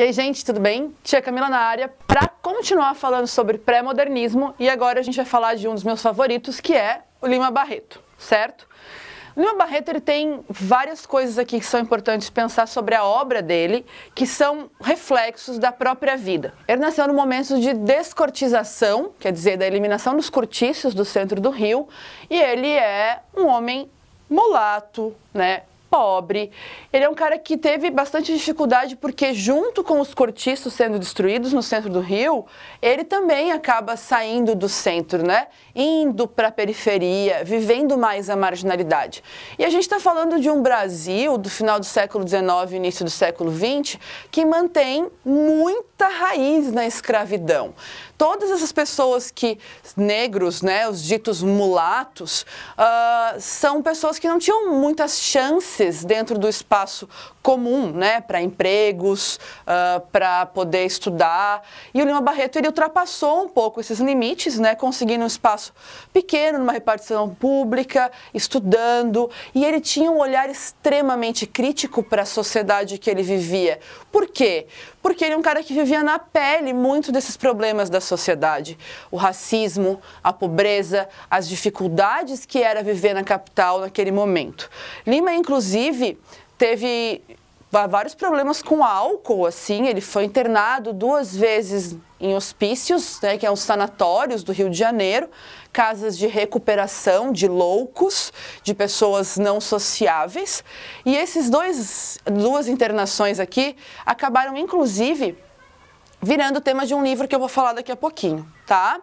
E aí, gente, tudo bem? Tia Camila na área para continuar falando sobre pré-modernismo e agora a gente vai falar de um dos meus favoritos, que é o Lima Barreto, certo? O Lima Barreto ele tem várias coisas aqui que são importantes pensar sobre a obra dele, que são reflexos da própria vida. Ele nasceu no momento de descortização, quer dizer, da eliminação dos cortiços do centro do Rio, e ele é um homem mulato, né, pobre. Ele é um cara que teve bastante dificuldade porque, junto com os cortiços sendo destruídos no centro do Rio, ele também acaba saindo do centro, né? Indo para a periferia, vivendo mais a marginalidade. E a gente está falando de um Brasil do final do século XIX, início do século XX, que mantém muita raiz na escravidão. Todas essas pessoas que negros, né, os ditos mulatos, uh, são pessoas que não tinham muitas chances dentro do espaço comum, né, para empregos, uh, ah, para poder estudar. E o Lima Barreto ele ultrapassou um pouco esses limites, né, conseguindo um espaço pequeno numa repartição pública, estudando, e ele tinha um olhar extremamente crítico para a sociedade que ele vivia. Por quê? porque ele é um cara que vivia na pele muito desses problemas da sociedade. O racismo, a pobreza, as dificuldades que era viver na capital naquele momento. Lima, inclusive, teve vários problemas com álcool, assim. Ele foi internado duas vezes em hospícios, né, que é os sanatórios do Rio de Janeiro, casas de recuperação de loucos, de pessoas não sociáveis. E esses dois, duas internações aqui acabaram, inclusive, virando tema de um livro que eu vou falar daqui a pouquinho, tá?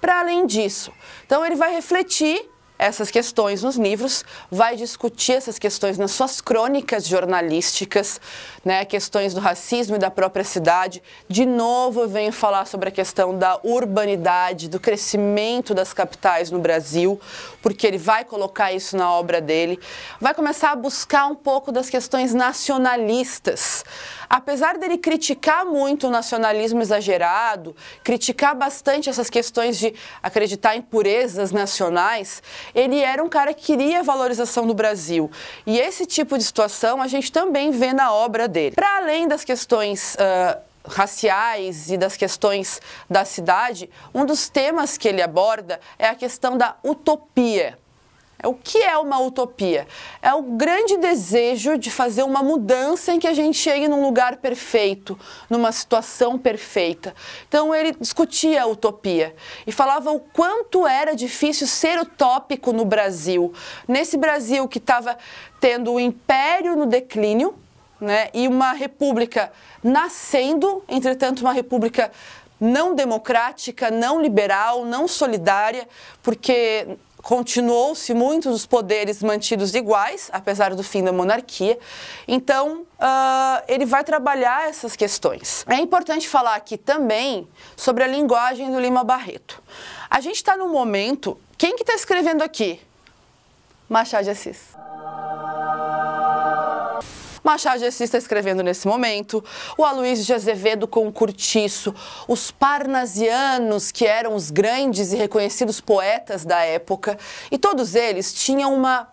Para além disso, então ele vai refletir essas questões nos livros, vai discutir essas questões nas suas crônicas jornalísticas, né, questões do racismo e da própria cidade. De novo, eu venho falar sobre a questão da urbanidade, do crescimento das capitais no Brasil, porque ele vai colocar isso na obra dele. Vai começar a buscar um pouco das questões nacionalistas apesar dele criticar muito o nacionalismo exagerado, criticar bastante essas questões de acreditar em purezas nacionais, ele era um cara que queria a valorização do Brasil. E esse tipo de situação a gente também vê na obra dele. Para além das questões. Uh, raciais e das questões da cidade, um dos temas que ele aborda é a questão da utopia. É o que é uma utopia? É o grande desejo de fazer uma mudança em que a gente chegue num lugar perfeito, numa situação perfeita. Então ele discutia a utopia e falava o quanto era difícil ser utópico no Brasil, nesse Brasil que estava tendo o império no declínio, né, e uma república nascendo, entretanto uma república não democrática, não liberal, não solidária, porque Continuou-se muitos dos poderes mantidos iguais, apesar do fim da monarquia. Então, uh, ele vai trabalhar essas questões. É importante falar aqui também sobre a linguagem do Lima Barreto. A gente está num momento. Quem que está escrevendo aqui? Machado de Assis. Machado de Assis está escrevendo nesse momento, o Aloysio de Azevedo com o Curtiço, os parnasianos, que eram os grandes e reconhecidos poetas da época, e todos eles tinham uma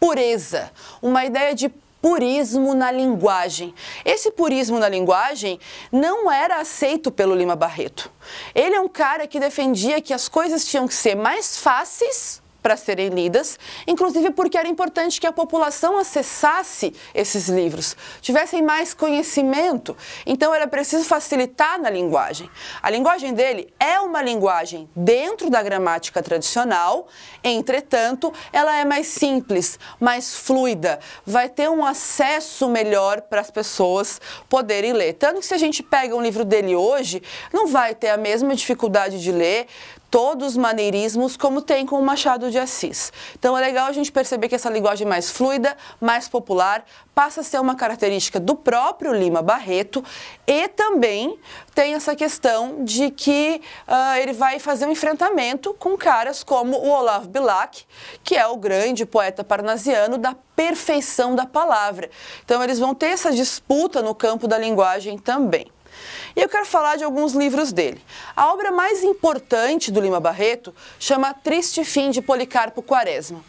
pureza, uma ideia de purismo na linguagem. Esse purismo na linguagem não era aceito pelo Lima Barreto. Ele é um cara que defendia que as coisas tinham que ser mais fáceis para serem lidas, inclusive porque era importante que a população acessasse esses livros, tivessem mais conhecimento. Então era preciso facilitar na linguagem. A linguagem dele é uma linguagem dentro da gramática tradicional, entretanto, ela é mais simples, mais fluida, vai ter um acesso melhor para as pessoas poderem ler. Tanto que se a gente pega um livro dele hoje, não vai ter a mesma dificuldade de ler, todos os maneirismos como tem com o Machado de Assis. Então é legal a gente perceber que essa linguagem mais fluida, mais popular, passa a ser uma característica do próprio Lima Barreto e também tem essa questão de que uh, ele vai fazer um enfrentamento com caras como o Olavo Bilac, que é o grande poeta parnasiano da perfeição da palavra. Então eles vão ter essa disputa no campo da linguagem também. E eu quero falar de alguns livros dele. A obra mais importante do Lima Barreto chama Triste Fim de Policarpo Quaresma.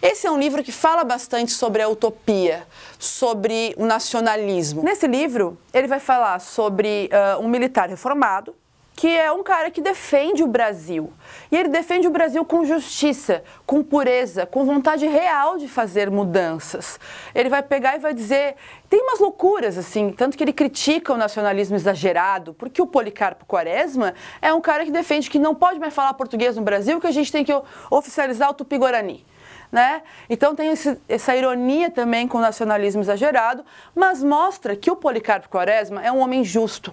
Esse é um livro que fala bastante sobre a utopia, sobre o nacionalismo. Nesse livro, ele vai falar sobre uh, um militar reformado que é um cara que defende o Brasil. E ele defende o Brasil com justiça, com pureza, com vontade real de fazer mudanças. Ele vai pegar e vai dizer. Tem umas loucuras, assim, tanto que ele critica o nacionalismo exagerado, porque o Policarpo Quaresma é um cara que defende que não pode mais falar português no Brasil, que a gente tem que oficializar o tupi-guarani. Né? Então tem esse, essa ironia também com o nacionalismo exagerado, mas mostra que o Policarpo Quaresma é um homem justo,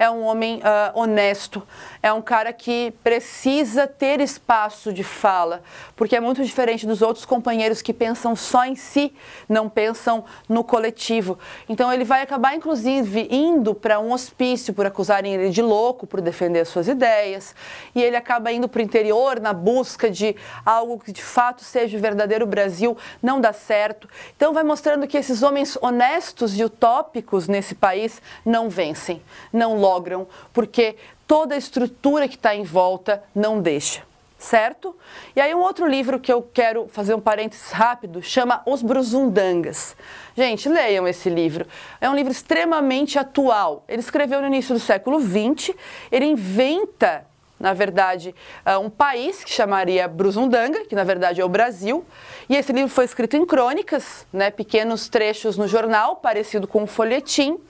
é um homem uh, honesto, é um cara que precisa ter espaço de fala, porque é muito diferente dos outros companheiros que pensam só em si, não pensam no coletivo. Então ele vai acabar, inclusive, indo para um hospício por acusarem ele de louco, por defender suas ideias, e ele acaba indo para o interior na busca de algo que de fato seja o verdadeiro Brasil, não dá certo. Então vai mostrando que esses homens honestos e utópicos nesse país não vencem, não logram logram, porque toda a estrutura que está em volta não deixa certo? E aí um outro livro que eu quero fazer um parênteses rápido chama Os Brusundangas. Gente, leiam esse livro. É um livro extremamente atual. Ele escreveu no início do século XX. Ele inventa, na verdade, ah, um país que chamaria Brusundanga, que na verdade é o Brasil. E esse livro foi escrito em crônicas, né, pequenos trechos no jornal, parecido com um folhetim.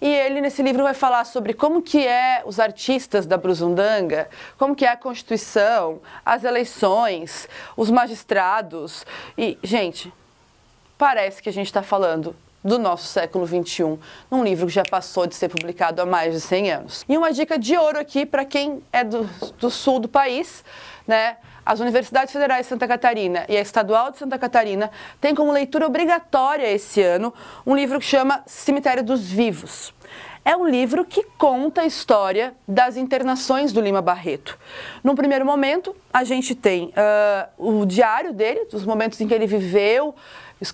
E ele, nesse livro, vai falar sobre como que é os artistas da Brusundanga, como que é a Constituição, as eleições, os magistrados. E, gente, parece que a gente está falando do nosso século XXI, num livro que já passou de ser publicado há mais de 100 anos. E uma dica de ouro aqui para quem é do, do sul do país, né? As universidades federais de Santa Catarina e a estadual de Santa Catarina têm como leitura obrigatória esse ano um livro que chama Cemitério dos Vivos é um livro que conta a história das internações do Lima Barreto. Num primeiro momento, a gente tem uh, o diário dele, dos momentos em que ele viveu,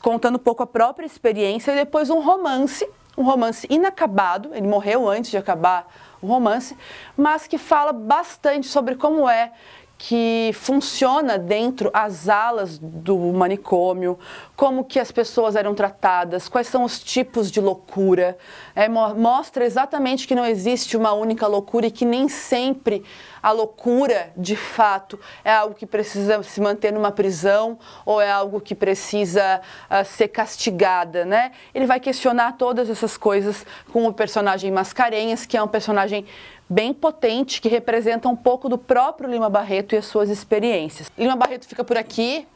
contando um pouco a própria experiência, e depois um romance, um romance inacabado, ele morreu antes de acabar o romance, mas que fala bastante sobre como é que funciona dentro as alas do manicômio, como que as pessoas eram tratadas, quais são os tipos de loucura. É, mostra exatamente que não existe uma única loucura e que nem sempre a loucura, de fato, é algo que precisa se manter numa prisão ou é algo que precisa uh, ser castigada, né? Ele vai questionar todas essas coisas com o personagem Mascarenhas, que é um personagem bem potente que representa um pouco do próprio Lima Barreto e as suas experiências. Lima Barreto fica por aqui.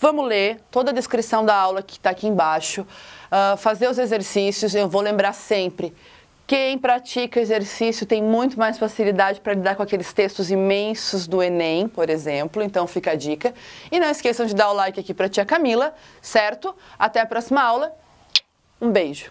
Vamos ler toda a descrição da aula que está aqui embaixo, uh, fazer os exercícios. Eu vou lembrar sempre: quem pratica exercício tem muito mais facilidade para lidar com aqueles textos imensos do Enem, por exemplo. Então fica a dica. E não esqueçam de dar o like aqui para a tia Camila, certo? Até a próxima aula. Um beijo.